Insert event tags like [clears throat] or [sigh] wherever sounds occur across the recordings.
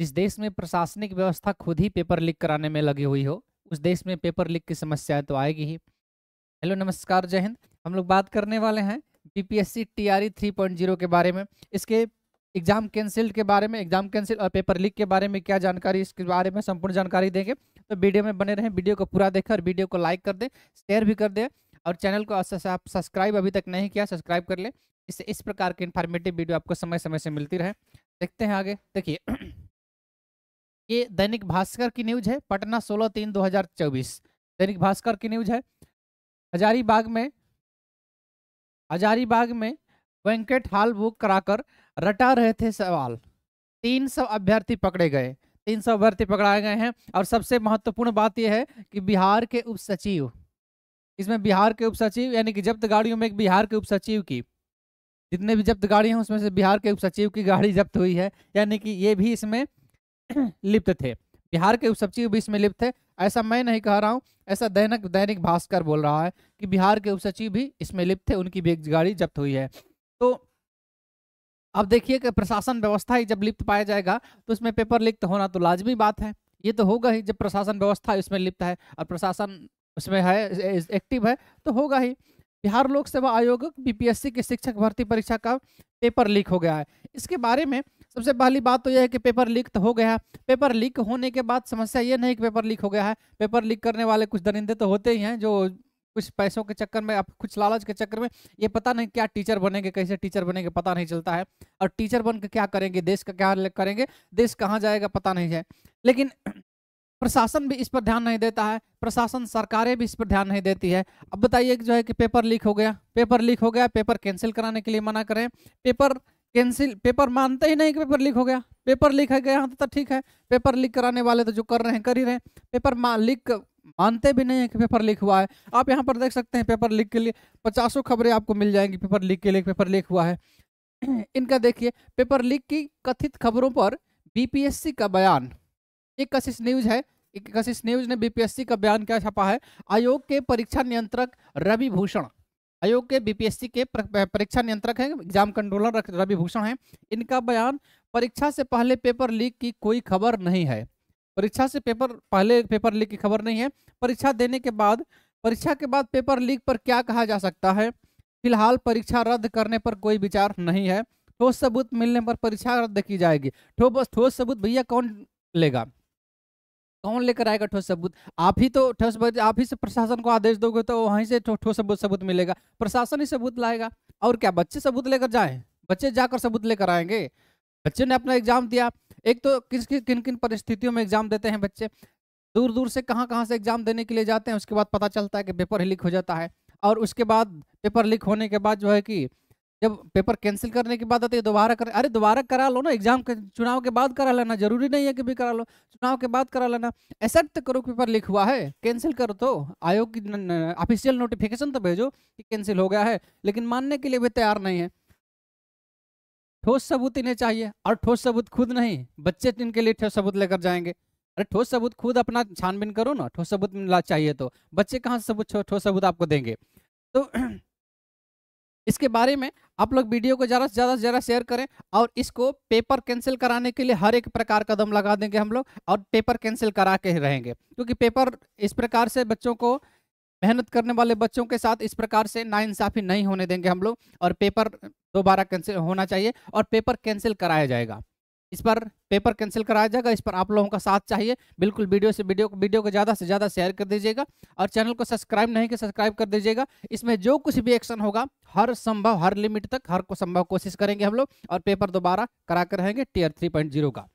जिस देश में प्रशासनिक व्यवस्था खुद ही पेपर लीक कराने में लगी हुई हो उस देश में पेपर लीक की समस्या तो आएगी ही हेलो नमस्कार जय हिंद हम लोग बात करने वाले हैं बीपीएससी टीआरई 3.0 के बारे में इसके एग्जाम कैंसिल्ड के बारे में एग्जाम कैंसिल और पेपर लीक के बारे में क्या जानकारी इसके बारे में संपूर्ण जानकारी देंगे तो वीडियो में बने रहें वीडियो को पूरा देखें और वीडियो को लाइक कर दें शेयर भी कर दें और चैनल को आप सब्सक्राइब अभी तक नहीं किया सब्सक्राइब कर लें इससे इस प्रकार की इन्फॉर्मेटिव वीडियो आपको समय समय से मिलती रहे देखते हैं आगे देखिए ये दैनिक भास्कर की न्यूज है पटना सोलह तीन दो हजार चौबीस दैनिक भास्कर की न्यूज है हजारीबाग में हजारीबाग में बैंकेट हाल बुक कराकर रटा रहे थे सवाल तीन सौ अभ्यर्थी पकड़े गए तीन सौ अभ्यर्थी पकड़ाए गए हैं और सबसे महत्वपूर्ण बात यह है कि बिहार के उप सचिव इसमें बिहार के उप सचिव यानी कि जब्त गाड़ियों में एक बिहार के उप सचिव की जितने भी जब्त गाड़ियाँ हैं उसमें से बिहार के उप सचिव की गाड़ी जब्त हुई है यानी कि ये भी इसमें [clears throat] लिप्त थे बिहार के उपसचिव भी इसमें लिप्त थे ऐसा मैं नहीं कह रहा हूँ ऐसा दैनिक दैनिक भास्कर बोल रहा है कि बिहार के उपसचिव भी इसमें लिप्त थे उनकी भी जब्त हुई है तो अब देखिए कि प्रशासन व्यवस्था ही जब लिप्त पाया जाएगा तो उसमें पेपर लिप्त होना तो लाजमी बात है ये तो होगा ही जब प्रशासन व्यवस्था इसमें लिप्त है और प्रशासन उसमें है एक्टिव है तो होगा ही बिहार लोक सेवा आयोग बीपीएससी की शिक्षक भर्ती परीक्षा का पेपर लीक हो गया है इसके बारे में सबसे पहली बात तो यह है कि पेपर लीक तो हो गया है पेपर लीक होने के बाद समस्या ये नहीं कि पेपर लीक हो गया है पेपर लीक करने वाले कुछ दरिंदे तो होते ही हैं जो कुछ पैसों के चक्कर में आप कुछ लालच के चक्कर में ये पता नहीं क्या टीचर बनेंगे कैसे टीचर बनेंगे पता नहीं चलता है और टीचर बन के क्या करेंगे देश का क्या करेंगे देश कहाँ जाएगा पता नहीं है लेकिन प्रशासन भी इस पर ध्यान नहीं देता है प्रशासन सरकारें भी इस पर ध्यान नहीं देती है अब बताइए जो है कि पेपर लीक हो गया पेपर लीक हो गया पेपर कैंसिल कराने के लिए मना करें पेपर कैंसिल पेपर मानते ही नहीं कि पेपर लीक हो गया पेपर लीक है गया तो ठीक है पेपर लीक कराने वाले तो जो कर रहे हैं कर ही रहे पेपर लीक मानते भी नहीं है कि पेपर लीक हुआ है आप यहाँ पर देख सकते हैं पेपर लीक के लिए पचासों खबरें आपको मिल जाएंगी पेपर लीक के लिए पेपर लीक हुआ है [clears throat] इनका देखिए पेपर लीक की कथित खबरों पर बीपीएससी का बयान एक कशिश न्यूज है एक कशिश न्यूज ने बीपीएससी का बयान क्या छापा है आयोग के परीक्षा नियंत्रक रवि भूषण आयोग के बीपीएससी के परीक्षा नियंत्रक हैं एग्जाम कंट्रोलर रवि भूषण हैं इनका बयान परीक्षा से पहले पेपर लीक की कोई खबर नहीं है परीक्षा से पेपर पहले पेपर लीक की खबर नहीं है परीक्षा देने के बाद परीक्षा के बाद पेपर लीक पर क्या कहा जा सकता है फिलहाल परीक्षा रद्द करने पर कोई विचार नहीं है ठोस सबूत मिलने पर परीक्षा रद्द की जाएगी ठोस ठोस सबूत भैया कौन लेगा कौन लेकर आएगा ठोस सबूत आप ही तो ठोस आप ही से प्रशासन को आदेश दोगे तो वहीं से ठोस सबूत सबूत मिलेगा प्रशासन ही सबूत लाएगा और क्या बच्चे सबूत लेकर जाए बच्चे जाकर सबूत लेकर आएंगे बच्चे ने अपना एग्जाम दिया एक तो किस किस किन किन परिस्थितियों में एग्जाम देते हैं बच्चे दूर दूर से कहाँ कहाँ से एग्जाम देने के लिए जाते हैं उसके बाद पता चलता है कि पेपर लीक हो जाता है और उसके बाद पेपर लीक होने के बाद जो है कि जब पेपर कैंसिल करने की बात आती है दोबारा कर अरे दोबारा करा लो ना एग्जाम के चुनाव के बाद करा लेना जरूरी नहीं है कि भी करा लो चुनाव के बाद करा लेना एक्सेप्ट तो करो पेपर लिख हुआ है कैंसिल करो तो आयोग की ऑफिशियल नोटिफिकेशन तो भेजो कि कैंसिल हो गया है लेकिन मानने के लिए भी तैयार नहीं है ठोस सबूत इन्हें चाहिए और ठोस सबूत खुद नहीं बच्चे तो इनके लिए ठोस सबूत लेकर जाएंगे अरे ठोस सबूत खुद अपना छानबीन करो ना ठोस सबूत चाहिए तो बच्चे कहाँ सबूत ठोस सबूत आपको देंगे तो [clears throat] इसके बारे में आप लोग वीडियो को ज़्यादा से ज़्यादा से ज़्यादा शेयर करें और इसको पेपर कैंसिल कराने के लिए हर एक प्रकार कदम लगा देंगे हम लोग और पेपर कैंसिल करा के ही रहेंगे क्योंकि पेपर इस प्रकार से बच्चों को मेहनत करने वाले बच्चों के साथ इस प्रकार से नाइंसाफ़ी नहीं होने देंगे हम लोग और पेपर दोबारा कैंसिल होना चाहिए और पेपर कैंसिल कराया जाएगा इस पर पेपर कैंसिल कराया जाएगा इस पर आप लोगों का साथ चाहिए बिल्कुल वीडियो से वीडियो वीडियो को ज़्यादा से ज़्यादा शेयर कर दीजिएगा और चैनल को सब्सक्राइब नहीं कि सब्सक्राइब कर दीजिएगा इसमें जो कुछ भी एक्शन होगा हर संभव हर लिमिट तक हर को संभव कोशिश करेंगे हम लोग और पेपर दोबारा करा कर रहेंगे टीयर थ्री पॉइंट जीरो का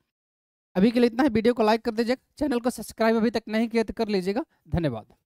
अभी के लिए इतना ही वीडियो को लाइक कर दीजिएगा चैनल को सब्सक्राइब अभी तक नहीं किया तो कर लीजिएगा धन्यवाद